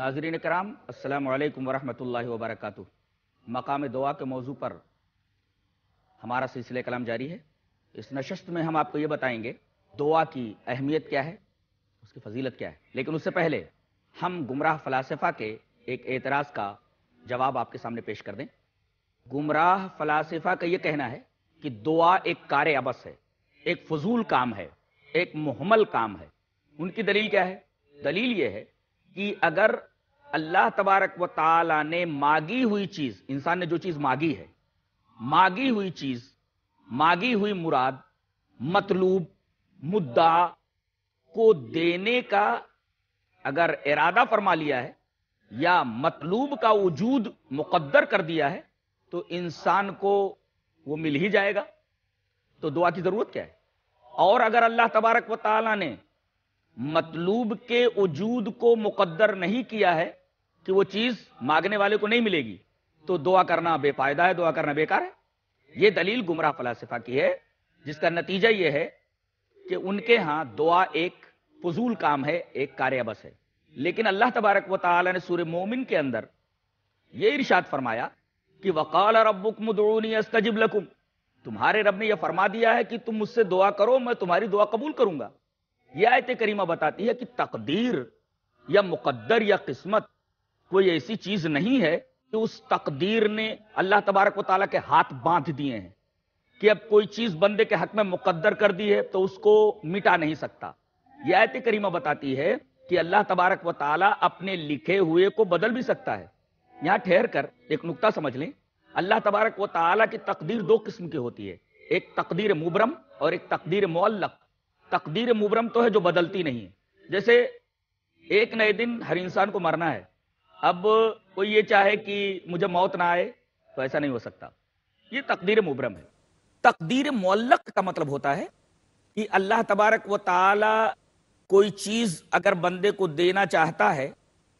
ناظرین کرام السلام علیکم ورحمۃ اللہ وبرکاتہ مقام دعا کے موضوع پر ہمارا سلسلہ کلام جاری ہے اس نشست میں ہم آپ کو یہ بتائیں گے دعا کی اہمیت کیا ہے اس کی فضیلت کیا ہے لیکن اس سے پہلے ہم گمراہ فلاسفہ کے ایک اعتراض کا جواب آپ کے سامنے پیش کر دیں گمراہ فلاسفہ کا یہ کہنا ہے کہ دعا ایک کار ابس ہے ایک فضول کام ہے ایک محمل کام ہے ان کی دلیل کیا ہے دلیل یہ ہے کہ اگر اللہ تبارک و تعالی نے ماگی ہوئی چیز انسان نے جو چیز ماگی ہے ماگی ہوئی چیز ماگی ہوئی مراد مطلوب مدعا کو دینے کا اگر ارادہ فرما لیا ہے یا مطلوب کا وجود مقدر کر دیا ہے تو انسان کو وہ مل ہی جائے گا تو دعا کی ضرورت کیا ہے اور اگر اللہ تبارک و تعالی نے مطلوب کے وجود کو مقدر نہیں کیا ہے کہ وہ چیز مانگنے والے کو نہیں ملے گی تو دعا کرنا بے فائدہ ہے دعا کرنا بیکار ہے یہ دلیل گمراہ فلاسفہ کی ہے جس کا نتیجہ یہ ہے کہ ان کے ہاں دعا ایک فضول کام ہے ایک ہے لیکن اللہ تبارک و تعالی نے مومن کے اندر یہ ارشاد فرمایا کہ وقال ربکم استجب لکم تمہارے رب نے یہ فرما دیا ہے کہ تم مجھ سے دعا کرو میں تمہاری دعا قبول کروں گا یہ آیت کریمہ بتاتی ہے کہ تقدیر یا مقدر یا قسمت کوئی ایسی چیز نہیں ہے کہ اس تقدیر نے اللہ تبارک و تعالیٰ کے ہاتھ باندھ دیے ہیں کہ اب کوئی چیز بندے کے حق میں مقدر کر دی ہے تو اس کو مٹا نہیں سکتا یہ آیت کریمہ بتاتی ہے کہ اللہ تبارک و تعالیٰ اپنے لکھے ہوئے کو بدل بھی سکتا ہے یہاں ٹھہر کر ایک نقطہ سمجھ لیں اللہ تبارک و تعالیٰ کی تقدیر دو قسم کی ہوتی ہے ایک تقدیر مبرم اور ایک تقدیر معلق تقدیر مبرم تو ہے جو بدلتی نہیں جیسے ایک نئے دن ہر انسان کو مرنا ہے اب کوئی یہ چاہے کہ مجھے موت نہ آئے تو ایسا نہیں ہو سکتا یہ تقدیر مبرم ہے تقدیر معلق کا مطلب ہوتا ہے کہ اللہ تبارک و تعالی کوئی چیز اگر بندے کو دینا چاہتا ہے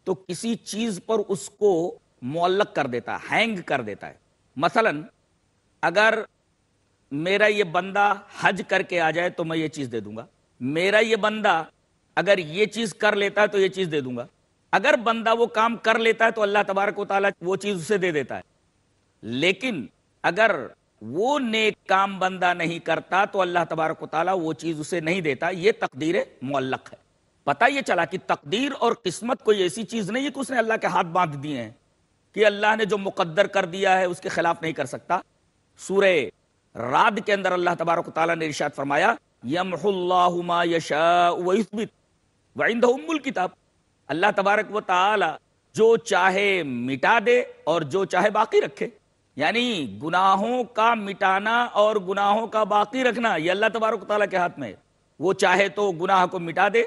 تو کسی چیز پر اس کو معلق کر دیتا ہے ہینگ کر دیتا ہے مثلا اگر میرا یہ بندہ حج کر کے آ جائے تو میں یہ چیز دے دوں گا میرا یہ بندہ اگر یہ چیز کر لیتا ہے تو یہ چیز دے دوں گا اگر بندہ وہ کام کر لیتا ہے تو اللہ تبارک و تعالیٰ وہ چیز اسے دے دیتا ہے لیکن اگر وہ نیک کام بندہ نہیں کرتا تو اللہ تبارک و تعالیٰ وہ چیز اسے نہیں دیتا یہ تقدیر معلق ہے پتا یہ چلا کہ تقدیر اور قسمت کوئی ایسی چیز نہیں ہے کہ اس نے اللہ کے ہاتھ باندھ دیے ہیں کہ اللہ نے جو مقدر کر دیا ہے اس کے خلاف نہیں کر سکتا سورہ راد کے اندر اللہ تبارک و تعالیٰ نے ارشاد فرمایا اللہ الکتاب اللہ تبارک و تعالی جو چاہے مٹا دے اور جو چاہے باقی رکھے یعنی گناہوں کا مٹانا اور گناہوں کا باقی رکھنا یہ اللہ تبارک و تعالیٰ کے ہاتھ میں وہ چاہے تو گناہ کو مٹا دے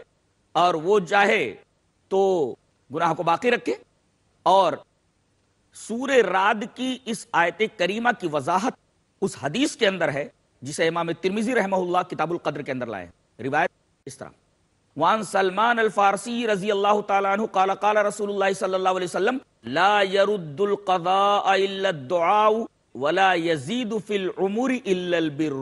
اور وہ چاہے تو گناہ کو باقی رکھے اور سور راد کی اس آیت کریمہ کی وضاحت اس حدیث کے اندر ہے جسے امام ترمیزی رحمہ اللہ کتاب القدر کے اندر لائے روایت اس طرح وان سلمان الفارسی رضی اللہ تعالیٰ عنہ قال قال رسول اللہ صلی اللہ علیہ وسلم لا يرد القضاء الا الدعاء ولا يزيد في العمر الا البر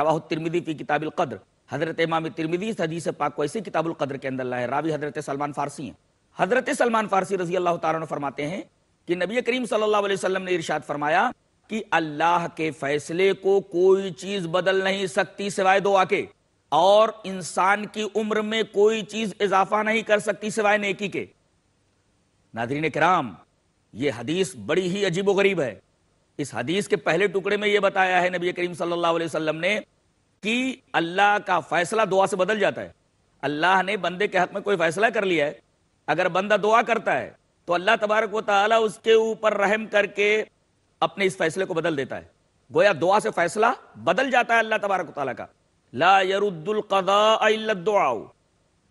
رواه الترمذی فی کتاب القدر حضرت امام ترمذی اس حدیث پاک کو ایسے کتاب القدر کے اندر لائے راوی حضرت سلمان فارسی ہیں حضرت سلمان فارسی رضی اللہ تعالیٰ عنہ فرماتے ہیں کہ نبی کریم صلی اللہ علیہ وسلم نے ارشاد فرمایا کہ اللہ کے فیصلے کو کوئی چیز بدل نہیں سکتی سوائے دعا کے اور انسان کی عمر میں کوئی چیز اضافہ نہیں کر سکتی سوائے نیکی کے ناظرین کرام یہ حدیث بڑی ہی عجیب و غریب ہے اس حدیث کے پہلے ٹکڑے میں یہ بتایا ہے نبی کریم صلی اللہ علیہ وسلم نے کہ اللہ کا فیصلہ دعا سے بدل جاتا ہے اللہ نے بندے کے حق میں کوئی فیصلہ کر لیا ہے اگر بندہ دعا کرتا ہے تو اللہ تبارک و تعالیٰ اس کے اوپر رحم کر کے اپنے اس فیصلے کو بدل دیتا ہے گویا دعا سے فیصلہ بدل جاتا ہے اللہ تبارک و تعالیٰ کا لا یرد القضاء الا الدعاء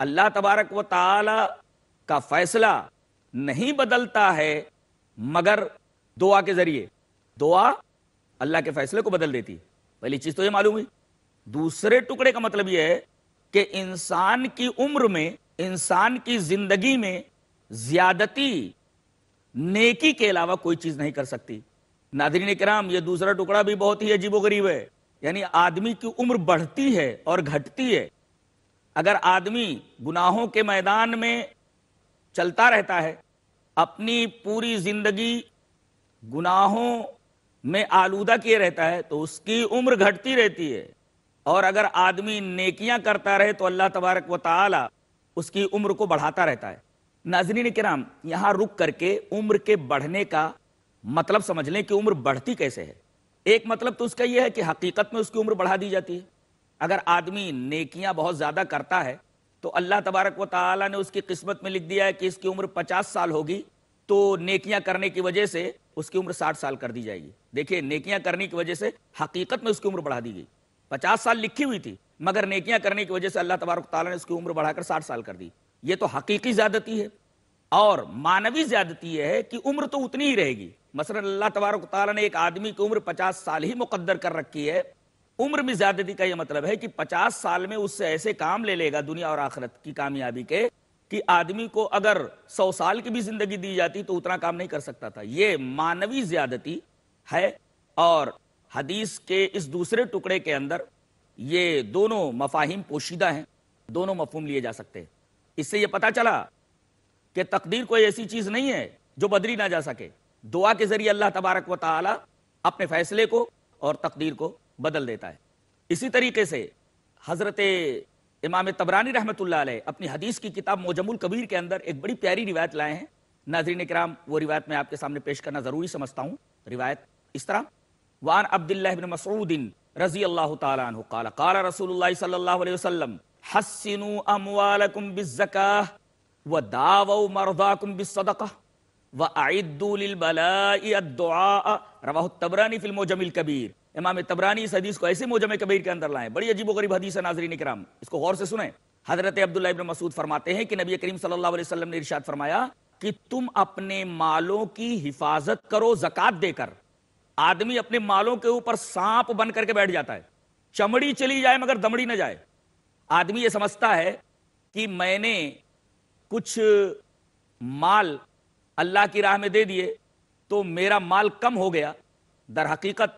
اللہ تبارک و تعالی کا فیصلہ نہیں بدلتا ہے مگر دعا کے ذریعے دعا اللہ کے فیصلے کو بدل دیتی پہلی چیز تو یہ معلوم ہوئی دوسرے ٹکڑے کا مطلب یہ ہے کہ انسان کی عمر میں انسان کی زندگی میں زیادتی نیکی کے علاوہ کوئی چیز نہیں کر سکتی ناظرین کرام یہ دوسرا ٹکڑا بھی بہت ہی عجیب و غریب ہے یعنی آدمی کی عمر بڑھتی ہے اور گھٹتی ہے اگر آدمی گناہوں کے میدان میں چلتا رہتا ہے اپنی پوری زندگی گناہوں میں آلودہ کیے رہتا ہے تو اس کی عمر گھٹتی رہتی ہے اور اگر آدمی نیکیاں کرتا رہے تو اللہ تبارک و تعالی اس کی عمر کو بڑھاتا رہتا ہے ناظرین کرام یہاں رک کر کے عمر کے بڑھنے کا مطلب سمجھ لیں کہ عمر بڑھتی کیسے ہے ایک مطلب تو اس کا یہ ہے کہ حقیقت میں اس کی عمر بڑھا دی جاتی ہے اگر آدمی نیکیاں بہت زیادہ کرتا ہے تو اللہ تبارک و تعالیٰ نے اس کی قسمت میں لکھ دیا ہے کہ اس کی عمر پچاس سال ہوگی تو نیکیاں کرنے کی وجہ سے اس کی عمر ساٹھ سال کر دی جائے گی دیکھیے نیکیاں کرنے کی وجہ سے حقیقت میں اس کی عمر بڑھا دی گئی پچاس سال لکھی ہوئی تھی مگر نیکیاں کرنے کی وجہ سے اللہ تبارک تعالیٰ نے اس کی عمر بڑھا کر ساٹھ سال کر دی یہ تو حقیقی زیادتی ہے اور مانوی زیادتی یہ ہے کہ عمر تو اتنی ہی رہے گی مثلا اللہ تبارک تعالیٰ نے ایک آدمی کی عمر پچاس سال ہی مقدر کر رکھی ہے عمر میں زیادتی کا یہ مطلب ہے کہ پچاس سال میں اس سے ایسے کام لے لے گا دنیا اور آخرت کی کامیابی کے کہ آدمی کو اگر سو سال کی بھی زندگی دی جاتی تو اتنا کام نہیں کر سکتا تھا یہ مانوی زیادتی ہے اور حدیث کے اس دوسرے ٹکڑے کے اندر یہ دونوں مفاہیم پوشیدہ ہیں دونوں مفہوم لیے جا سکتے ہیں اس سے یہ پتا چلا کہ تقدیر کوئی ایسی چیز نہیں ہے جو بدلی نہ جا سکے دعا کے ذریعے اللہ تبارک و تعالی اپنے فیصلے کو اور تقدیر کو بدل دیتا ہے اسی طریقے سے حضرت امام تبرانی رحمۃ اللہ علیہ اپنی حدیث کی کتاب موجم القبیر کے اندر ایک بڑی پیاری روایت لائے ہیں ناظرین کرام وہ روایت میں آپ کے سامنے پیش کرنا ضروری سمجھتا ہوں روایت اس طرح وان عبد اللہ بن مسعود رضی اللہ تعالیٰ عنہ قال قال رسول اللہ صلی اللہ علیہ وسلم حسنوا اموالکم بالزکاہ وداووا مرضاکم بالصدقہ و عید البلا روا تبرانی فلم جمیل کبیر امام تبرانی اس حدیث کو ایسے موجم کبیر کے اندر لائیں بڑی عجیب و غریب حدیث ہے ناظرین کرام اس کو غور سے سنیں حضرت عبداللہ ابن مسعود فرماتے ہیں کہ نبی کریم صلی اللہ علیہ وسلم نے ارشاد فرمایا کہ تم اپنے مالوں کی حفاظت کرو زکات دے کر آدمی اپنے مالوں کے اوپر سانپ بن کر کے بیٹھ جاتا ہے چمڑی چلی جائے مگر دمڑی نہ جائے آدمی یہ سمجھتا ہے کہ میں نے کچھ مال اللہ کی راہ میں دے دیے تو میرا مال کم ہو گیا در حقیقت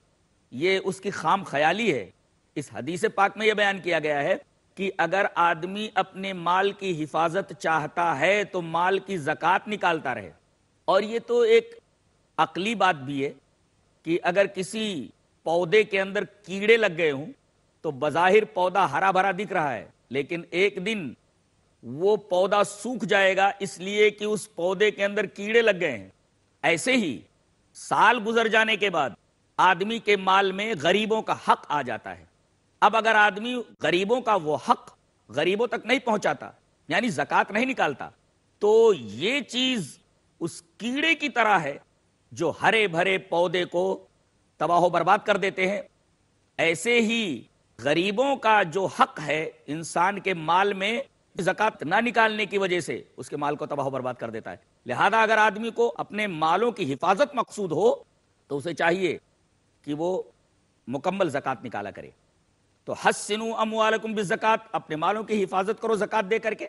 یہ اس کی خام خیالی ہے اس حدیث پاک میں یہ بیان کیا گیا ہے ہے کہ اگر آدمی اپنے مال کی حفاظت چاہتا تو مال کی زکوٰۃ نکالتا رہے اور یہ تو ایک عقلی بات بھی ہے کہ اگر کسی پودے کے اندر کیڑے لگ گئے ہوں تو بظاہر پودا ہرا بھرا دکھ رہا ہے لیکن ایک دن وہ پودا سوکھ جائے گا اس لیے کہ اس پودے کے اندر کیڑے لگ گئے ہیں ایسے ہی سال گزر جانے کے بعد آدمی کے مال میں غریبوں کا حق آ جاتا ہے اب اگر آدمی غریبوں کا وہ حق غریبوں تک نہیں پہنچاتا یعنی زکات نہیں نکالتا تو یہ چیز اس کیڑے کی طرح ہے جو ہرے بھرے پودے کو تباہ و برباد کر دیتے ہیں ایسے ہی غریبوں کا جو حق ہے انسان کے مال میں زکات نہ نکالنے کی وجہ سے اس کے مال کو تباہ و برباد کر دیتا ہے لہذا اگر آدمی کو اپنے مالوں کی حفاظت مقصود ہو تو اسے چاہیے کہ وہ مکمل نکالا کرے تو اموالکم بالزکات اپنے مالوں کی حفاظت کرو زکات دے کر کے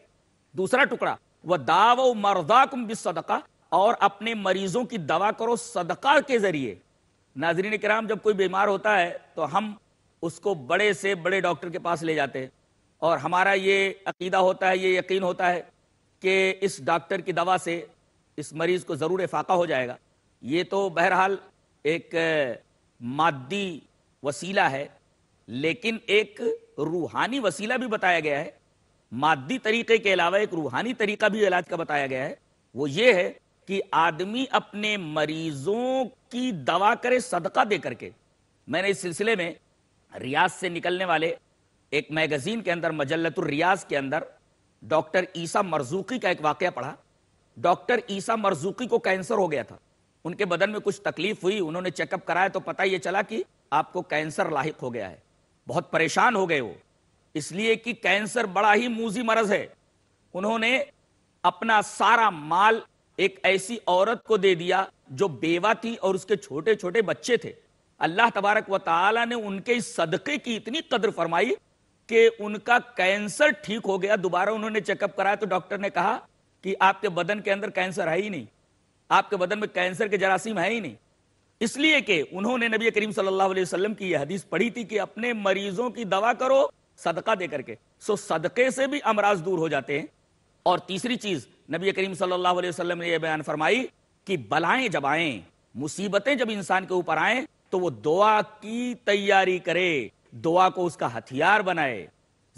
دوسرا ٹکڑا وہ داو مردا کم اور اپنے مریضوں کی دوا کرو صدقہ کے ذریعے ناظرین کرام جب کوئی بیمار ہوتا ہے تو ہم اس کو بڑے سے بڑے ڈاکٹر کے پاس لے جاتے ہیں اور ہمارا یہ عقیدہ ہوتا ہے یہ یقین ہوتا ہے کہ اس ڈاکٹر کی دوا سے اس مریض کو ضرور افاقہ ہو جائے گا یہ تو بہرحال ایک مادی وسیلہ ہے لیکن ایک روحانی وسیلہ بھی بتایا گیا ہے مادی طریقے کے علاوہ ایک روحانی طریقہ بھی علاج کا بتایا گیا ہے وہ یہ ہے کہ آدمی اپنے مریضوں کی دوا کرے صدقہ دے کر کے میں نے اس سلسلے میں ریاض سے نکلنے والے ایک میگزین کے اندر مجلت الریاض کے اندر ڈاکٹر عیسیٰ مرزوقی کا ایک واقعہ پڑھا ڈاکٹر عیسیٰ مرزوقی کو کینسر ہو گیا تھا ان کے بدن میں کچھ تکلیف ہوئی انہوں نے چیک اپ کرایا تو پتہ یہ چلا کہ آپ کو کینسر لاحق ہو گیا ہے بہت پریشان ہو گئے وہ اس لیے کہ کینسر بڑا ہی موزی مرض ہے انہوں نے اپنا سارا مال ایک ایسی عورت کو دے دیا جو بیوہ تھی اور اس کے چھوٹے چھوٹے بچے تھے اللہ تبارک و تعالی نے ان کے اس صدقے کی اتنی قدر فرمائی کہ ان کا کینسر ٹھیک ہو گیا دوبارہ انہوں نے چیک اپ کرایا تو ڈاکٹر نے کہا کہ آپ کے بدن کے اندر کینسر ہے ہی نہیں آپ کے بدن میں کینسر کے جراثیم ہے ہی نہیں اس لیے کہ انہوں نے نبی کریم صلی اللہ علیہ وسلم کی یہ حدیث پڑھی تھی کہ اپنے مریضوں کی دوا کرو صدقہ دے کر کے سو صدقے سے بھی امراض دور ہو جاتے ہیں اور تیسری چیز نبی کریم صلی اللہ علیہ وسلم نے یہ بیان فرمائی کہ بلائیں جب آئیں مصیبتیں جب انسان کے اوپر آئیں تو وہ دعا کی تیاری کرے دعا کو اس کا ہتھیار بنائے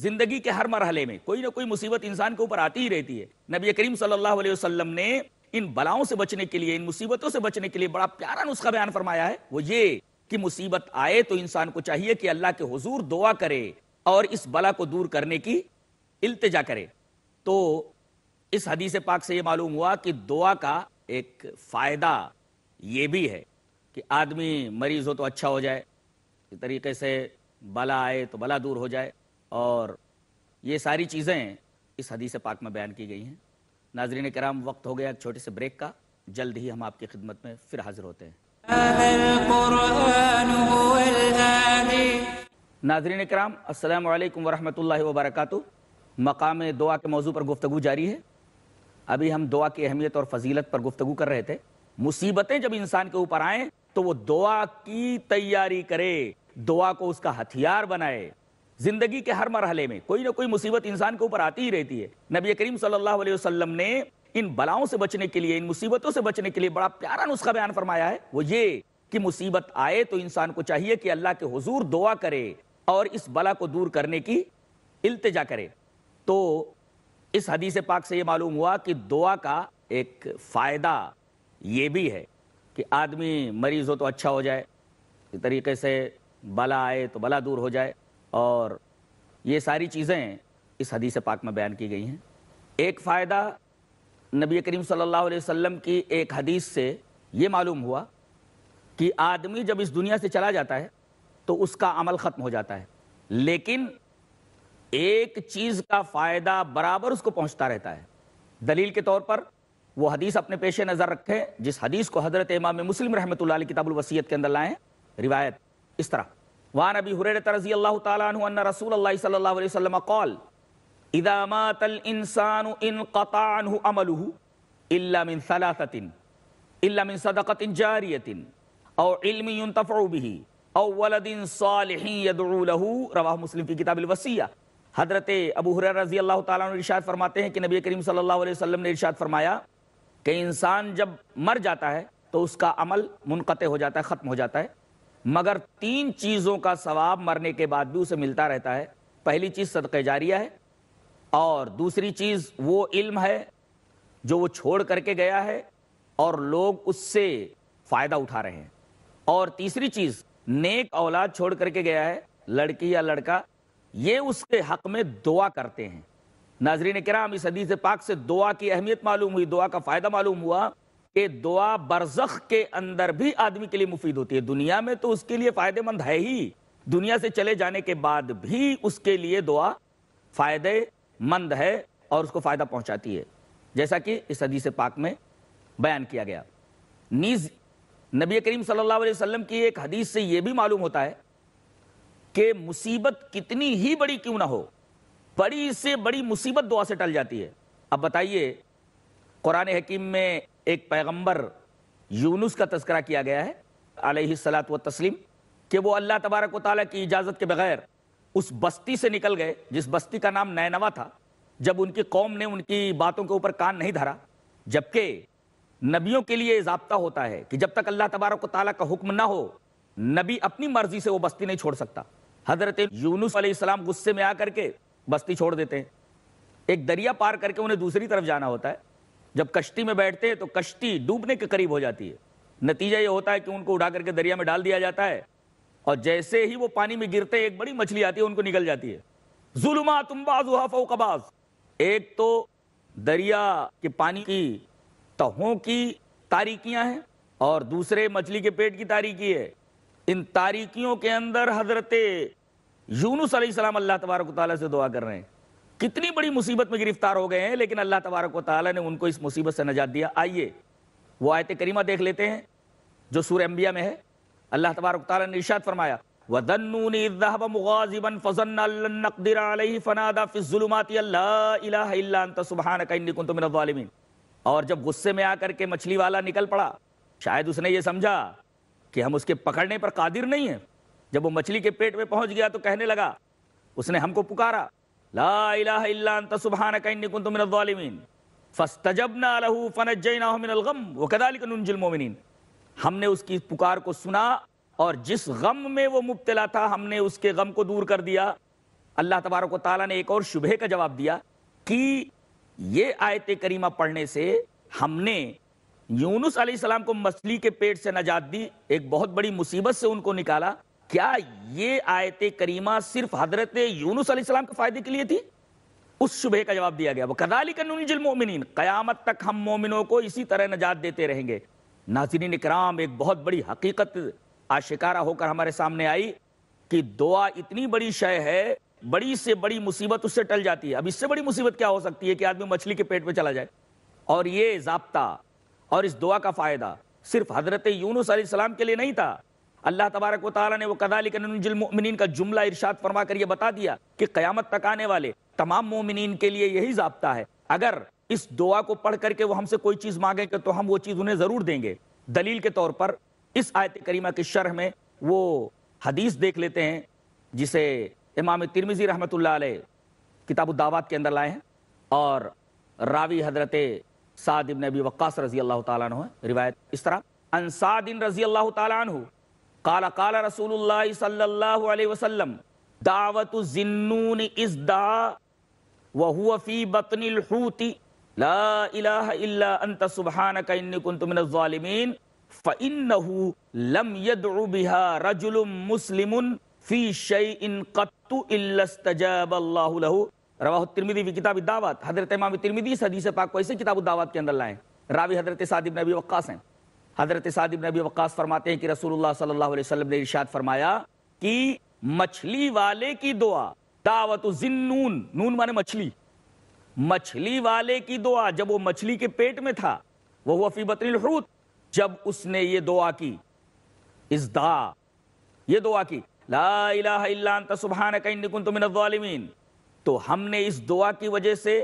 زندگی کے ہر مرحلے میں کوئی نہ کوئی مصیبت انسان کے اوپر آتی ہی رہتی ہے نبی کریم صلی اللہ علیہ وسلم نے ان ان بلاؤں سے سے بچنے بچنے کے کے لیے لیے مصیبتوں بڑا پیارا نسخہ بیان فرمایا ہے وہ یہ کہ مصیبت آئے تو انسان کو چاہیے کہ اللہ کے حضور دعا کرے اور اس بلا کو دور کرنے کی التجا کرے تو اس حدیث پاک سے یہ معلوم ہوا کہ دعا کا ایک فائدہ یہ بھی ہے کہ آدمی مریض ہو تو اچھا ہو جائے اس طریقے سے بلا آئے تو بلا دور ہو جائے اور یہ ساری چیزیں اس حدیث پاک میں بیان کی گئی ہیں ناظرین کرام وقت ہو گیا ایک چھوٹے سے بریک کا جلد ہی ہم آپ کی خدمت میں پھر حاضر ہوتے ہیں ناظرین کرام السلام علیکم ورحمۃ اللہ وبرکاتہ مقام دعا کے موضوع پر گفتگو جاری ہے ابھی ہم دعا کی اہمیت اور فضیلت پر گفتگو کر رہے تھے مصیبتیں جب انسان کے اوپر آئیں تو وہ دعا کی تیاری کرے دعا کو اس کا ہتھیار بنائے زندگی کے ہر مرحلے میں کوئی نہ کوئی مصیبت انسان کے اوپر آتی ہی رہتی ہے نبی کریم صلی اللہ علیہ وسلم نے ان بلاؤں سے بچنے کے لیے ان مصیبتوں سے بچنے کے لیے بڑا پیارا نسخہ بیان فرمایا ہے وہ یہ کہ مصیبت آئے تو انسان کو چاہیے کہ اللہ کے حضور دعا کرے اور اس بلا کو دور کرنے کی التجا کرے تو اس حدیث پاک سے یہ معلوم ہوا کہ دعا کا ایک فائدہ یہ بھی ہے کہ آدمی مریض ہو تو اچھا ہو جائے اس طریقے سے بلا آئے تو بلا دور ہو جائے اور یہ ساری چیزیں اس حدیث پاک میں بیان کی گئی ہیں ایک فائدہ نبی کریم صلی اللہ علیہ وسلم کی ایک حدیث سے یہ معلوم ہوا کہ آدمی جب اس دنیا سے چلا جاتا ہے تو اس کا عمل ختم ہو جاتا ہے لیکن ایک چیز کا فائدہ برابر اس کو پہنچتا رہتا ہے دلیل کے طور پر وہ حدیث اپنے پیش نظر رکھے جس حدیث کو حضرت امام مسلم رحمۃ اللہ علیہ کتاب الوسیعت کے اندر لائیں روایت اس طرح وعن ابي هريره رضي الله تعالى عنه ان رسول الله صلى الله عليه وسلم قال اذا مات الانسان انقطع عنه عمله الا من ثلاثه الا من صدقه جاريه او علم ينتفع به او ولد صالح يدعو له رواه مسلم في كتاب الوصيه حضرت ابو هريره رضي الله تعالى عنه ارشاد فرماتے ہیں کہ نبی کریم صلی اللہ علیہ وسلم نے ارشاد فرمایا کہ انسان جب مر جاتا ہے تو اس کا عمل منقطع ہو جاتا ہے ختم ہو جاتا ہے مگر تین چیزوں کا ثواب مرنے کے بعد بھی اسے ملتا رہتا ہے پہلی چیز صدقہ جاریہ ہے اور دوسری چیز وہ علم ہے جو وہ چھوڑ کر کے گیا ہے اور لوگ اس سے فائدہ اٹھا رہے ہیں اور تیسری چیز نیک اولاد چھوڑ کر کے گیا ہے لڑکی یا لڑکا یہ اس کے حق میں دعا کرتے ہیں ناظرین کرام اس حدیث پاک سے دعا کی اہمیت معلوم ہوئی دعا کا فائدہ معلوم ہوا کہ دعا برزخ کے اندر بھی آدمی کے لیے مفید ہوتی ہے دنیا میں تو اس کے لیے فائدہ مند ہے ہی دنیا سے چلے جانے کے بعد بھی اس کے لیے دعا فائدہ مند ہے اور اس کو فائدہ پہنچاتی ہے جیسا کہ اس حدیث پاک میں بیان کیا گیا نیز نبی کریم صلی اللہ علیہ وسلم کی ایک حدیث سے یہ بھی معلوم ہوتا ہے کہ مصیبت کتنی ہی بڑی کیوں نہ ہو بڑی سے بڑی مصیبت دعا سے ٹل جاتی ہے اب بتائیے قرآن حکیم میں ایک پیغمبر یونس کا تذکرہ کیا گیا ہے علیہ سلاد و تسلیم کہ وہ اللہ تبارک و تعالیٰ کی اجازت کے بغیر اس بستی سے نکل گئے جس بستی کا نام نینوا تھا جب ان کی قوم نے ان کی باتوں کے اوپر کان نہیں دھرا جبکہ نبیوں کے لیے ضابطہ ہوتا ہے کہ جب تک اللہ تبارک و تعالیٰ کا حکم نہ ہو نبی اپنی مرضی سے وہ بستی نہیں چھوڑ سکتا حضرت یونس علیہ السلام غصے میں آ کر کے بستی چھوڑ دیتے ہیں ایک دریا پار کر کے انہیں دوسری طرف جانا ہوتا ہے جب کشتی میں بیٹھتے ہیں تو کشتی ڈوبنے کے قریب ہو جاتی ہے نتیجہ یہ ہوتا ہے کہ ان کو اڑا کر کے دریا میں ڈال دیا جاتا ہے اور جیسے ہی وہ پانی میں گرتے ایک بڑی مچھلی آتی ہے ان کو نکل جاتی ہے ظلم ایک تو دریا کے پانی کی تہوں کی تاریکیاں ہیں اور دوسرے مچھلی کے پیٹ کی تاریکی ہے ان تاریکیوں کے اندر حضرت یونس علیہ السلام اللہ تبارک و تعالیٰ سے دعا کر رہے ہیں کتنی بڑی مصیبت میں گرفتار ہو گئے ہیں لیکن اللہ تبارک و تعالیٰ نے جو سور ہے اللہ تبارک فرمایا اور جب غصے میں آ کر کے مچھلی والا نکل پڑا شاید اس نے یہ سمجھا کہ ہم اس کے پکڑنے پر قادر نہیں ہیں جب وہ مچھلی کے پیٹ میں پہنچ گیا تو کہنے لگا اس نے ہم کو پکارا لا الہ الا انت سبحانک انی کنت من الظالمین فاستجبنا له فنجیناه من الغم وکذالک ننجی المؤمنین ہم نے اس کی پکار کو سنا اور جس غم میں وہ مبتلا تھا ہم نے اس کے غم کو دور کر دیا اللہ تبارک و تعالیٰ نے ایک اور شبہ کا جواب دیا کہ یہ آیت کریمہ پڑھنے سے ہم نے یونس علیہ السلام کو مچھلی کے پیٹ سے نجات دی ایک بہت بڑی مصیبت سے ان کو نکالا کیا یہ آیت کریمہ صرف حضرت یونس علیہ السلام کے فائدے کے لیے تھی اس شبہ کا جواب دیا گیا وہ کدالی کنون قیامت تک ہم مومنوں کو اسی طرح نجات دیتے رہیں گے ناظرین اکرام ایک بہت بڑی حقیقت آشکارہ ہو کر ہمارے سامنے آئی کہ دعا اتنی بڑی شے ہے بڑی سے بڑی مصیبت اس سے ٹل جاتی ہے اب اس سے بڑی مصیبت کیا ہو سکتی ہے کہ آدمی مچھلی کے پیٹ پہ چلا جائے اور یہ ضابطہ اور اس دعا کا فائدہ صرف حضرت یونس علیہ السلام کے لیے نہیں تھا اللہ تبارک و تعالیٰ نے وہ کا جملہ ارشاد فرما کر یہ بتا دیا کہ قیامت تک آنے والے تمام مومنین کے لیے یہی ضابطہ ہے اگر اس دعا کو پڑھ کر کے وہ ہم سے کوئی چیز مانگے کہ ہم وہ چیز انہیں ضرور دیں گے دلیل کے طور پر اس آیت کریمہ کے شرح میں وہ حدیث دیکھ لیتے ہیں جسے امام ترمزی رحمۃ اللہ علیہ کتاب الدعوات کے اندر لائے ہیں اور راوی حضرت ابن نبی وقاص رضی اللہ تعالیٰ عنہ روایت اس طرح ان دن رضی اللہ تعالیٰ عنہ قال قال رسول اللہ صلی اللہ علیہ وسلم دعوت الزنون از دعا وہو فی بطن الحوت لا الہ الا انت سبحانک انی کنت من الظالمین فإنہو لم يدعو بها رجل مسلم فی شیئن قط الا استجاب اللہ له رواہ الترمیدی فی کتاب الدعوات حضرت امام الترمیدی اس حدیث پاک کو ایسے کتاب الدعوات کے اندر لائیں راوی حضرت سعید بن ابی وقاس ہیں حضرت سعد بن ابی وقاص فرماتے ہیں کہ رسول اللہ صلی اللہ علیہ وسلم نے ارشاد فرمایا کہ مچھلی والے کی دعا دعوت نون مانے مچھلی مچھلی والے کی دعا جب وہ مچھلی کے پیٹ میں تھا وہ فی بطن الحوت جب اس نے یہ دعا کی اس دعا دعا یہ کی لا الہ الا انت سبحانک انی کنت من الظالمین تو ہم نے اس دعا کی وجہ سے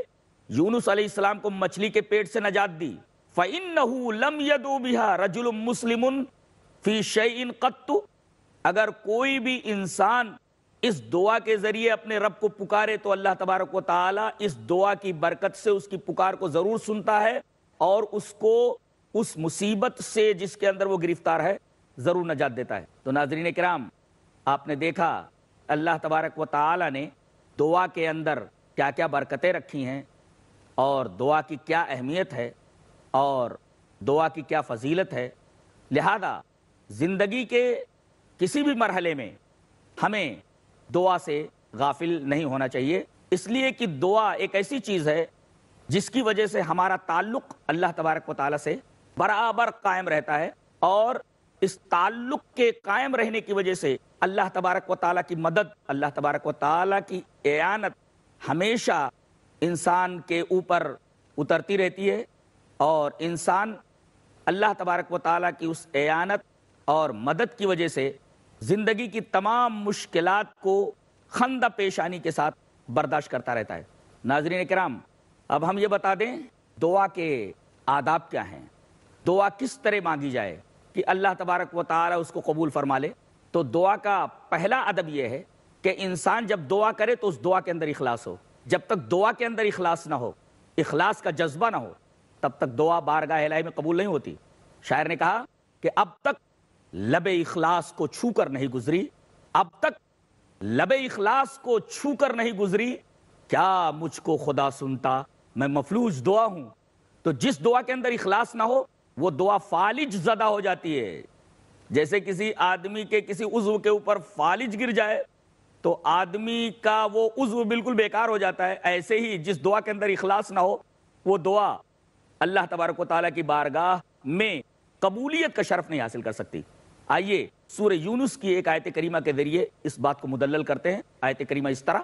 یونس علیہ السلام کو مچھلی کے پیٹ سے نجات دی فَإِنَّهُ لَمْ يَدُو بِهَا رَجُلٌ مُسْلِمٌ فِي شَيْءٍ قَتُّ اگر کوئی بھی انسان اس دعا کے ذریعے اپنے رب کو پکارے تو اللہ تبارک و تعالی اس دعا کی برکت سے اس کی پکار کو ضرور سنتا ہے اور اس کو اس مصیبت سے جس کے اندر وہ گرفتار ہے ضرور نجات دیتا ہے تو ناظرین کرام آپ نے دیکھا اللہ تبارک و تعالی نے دعا کے اندر کیا کیا برکتیں رکھی ہیں اور دعا کی کیا اہمیت ہے اور دعا کی کیا فضیلت ہے لہذا زندگی کے کسی بھی مرحلے میں ہمیں دعا سے غافل نہیں ہونا چاہیے اس لیے کہ دعا ایک ایسی چیز ہے جس کی وجہ سے ہمارا تعلق اللہ تبارک و تعالیٰ سے برابر قائم رہتا ہے اور اس تعلق کے قائم رہنے کی وجہ سے اللہ تبارک و تعالیٰ کی مدد اللہ تبارک و تعالیٰ کی اعانت ہمیشہ انسان کے اوپر اترتی رہتی ہے اور انسان اللہ تبارک و تعالیٰ کی اس اعانت اور مدد کی وجہ سے زندگی کی تمام مشکلات کو خندہ پیشانی کے ساتھ برداشت کرتا رہتا ہے ناظرین کرام اب ہم یہ بتا دیں دعا کے آداب کیا ہیں دعا کس طرح مانگی جائے کہ اللہ تبارک و تعالیٰ اس کو قبول فرما لے تو دعا کا پہلا ادب یہ ہے کہ انسان جب دعا کرے تو اس دعا کے اندر اخلاص ہو جب تک دعا کے اندر اخلاص نہ ہو اخلاص کا جذبہ نہ ہو تب تک دعا بارگاہ الہی میں قبول نہیں ہوتی شاعر نے کہا کہ اب تک لب اخلاص کو چھو کر نہیں گزری اب تک لب اخلاص کو کو چھو کر نہیں گزری کیا مجھ خدا سنتا میں مفلوج دعا ہوں تو جس دعا کے اندر اخلاص نہ ہو وہ دعا فالج زدہ ہو جاتی ہے جیسے کسی آدمی کے کسی عضو کے اوپر فالج گر جائے تو آدمی کا وہ عضو بالکل بیکار ہو جاتا ہے ایسے ہی جس دعا کے اندر اخلاص نہ ہو وہ دعا اللہ تبارک و تعالیٰ کی بارگاہ میں قبولیت کا شرف نہیں حاصل کر سکتی آئیے سورہ یونس کی ایک آیت کریمہ کے ذریعے اس بات کو مدلل کرتے ہیں آیت کریمہ اس طرح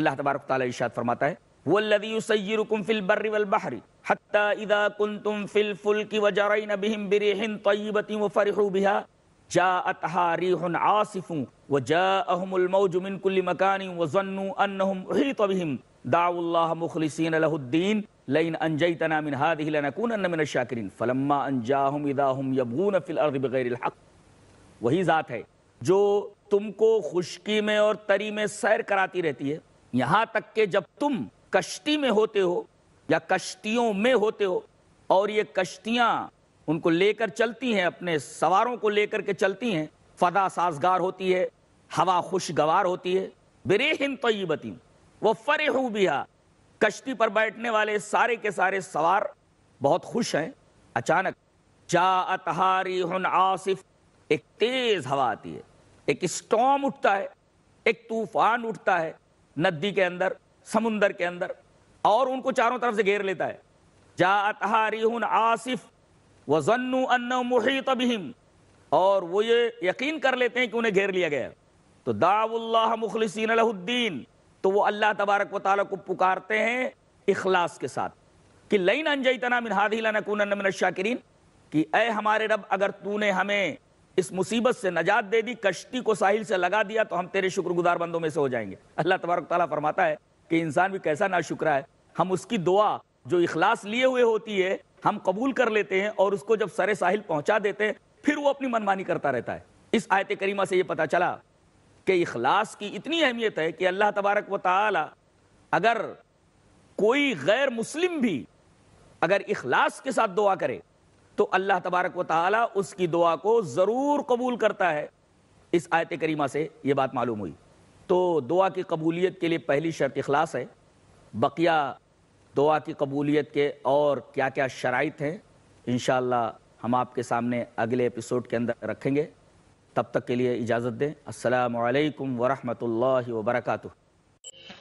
اللہ تبارک و تعالیٰ ارشاد فرماتا ہے والذي يسيركم في البر والبحر حتى اذا كنتم في الفلك وجرين بهم بريح طيبه وفرحوا بها جاءتها ريح عاصف وجاءهم الموج من كل مكان وظنوا انهم احيط بهم دعو اللہ مخلصین اللہ الدین لئن انجیتنا من من هذه الشاکرین فلما الارض بغیر الحق وہی ذات ہے جو تم کو خشکی میں اور تری میں سیر کراتی رہتی ہے یہاں تک کہ جب تم کشتی میں ہوتے ہو یا کشتیوں میں ہوتے ہو اور یہ کشتیاں ان کو لے کر چلتی ہیں اپنے سواروں کو لے کر کے چلتی ہیں فدا سازگار ہوتی ہے ہوا خوشگوار ہوتی ہے بریہن ہند طیبتی فریہ بیا کشتی پر بیٹھنے والے سارے کے سارے سوار بہت خوش ہیں اچانک جا اتہاری ہن آصف ایک تیز ہوا آتی ہے ایک اسٹوم اٹھتا ہے ایک طوفان اٹھتا ہے ندی کے اندر سمندر کے اندر اور ان کو چاروں طرف سے گھیر لیتا ہے جا اتہاری ہن آصف وہ زنو بہم اور وہ یہ یقین کر لیتے ہیں کہ انہیں گھیر لیا گیا تو دا اللہ مخلصین الدین تو وہ اللہ تبارک و تعالیٰ کو پکارتے ہیں اخلاص کے ساتھ کہ لئن انجئی تنا منہادی من الشاکرین کہ اے ہمارے رب اگر تو نے ہمیں اس مصیبت سے نجات دے دی کشتی کو ساحل سے لگا دیا تو ہم تیرے شکر گزار بندوں میں سے ہو جائیں گے اللہ تبارک تعالیٰ فرماتا ہے کہ انسان بھی کیسا نہ شکرا ہے ہم اس کی دعا جو اخلاص لیے ہوئے ہوتی ہے ہم قبول کر لیتے ہیں اور اس کو جب سر ساحل پہنچا دیتے ہیں پھر وہ اپنی منمانی کرتا رہتا ہے اس آیت کریمہ سے یہ پتا چلا کہ اخلاص کی اتنی اہمیت ہے کہ اللہ تبارک و تعالی اگر کوئی غیر مسلم بھی اگر اخلاص کے ساتھ دعا کرے تو اللہ تبارک و تعالی اس کی دعا کو ضرور قبول کرتا ہے اس آیت کریمہ سے یہ بات معلوم ہوئی تو دعا کی قبولیت کے لیے پہلی شرط اخلاص ہے بقیہ دعا کی قبولیت کے اور کیا کیا شرائط ہیں انشاءاللہ ہم آپ کے سامنے اگلے اپیسوڈ کے اندر رکھیں گے تب تک کے لیے اجازت دیں السلام علیکم ورحمۃ اللہ وبرکاتہ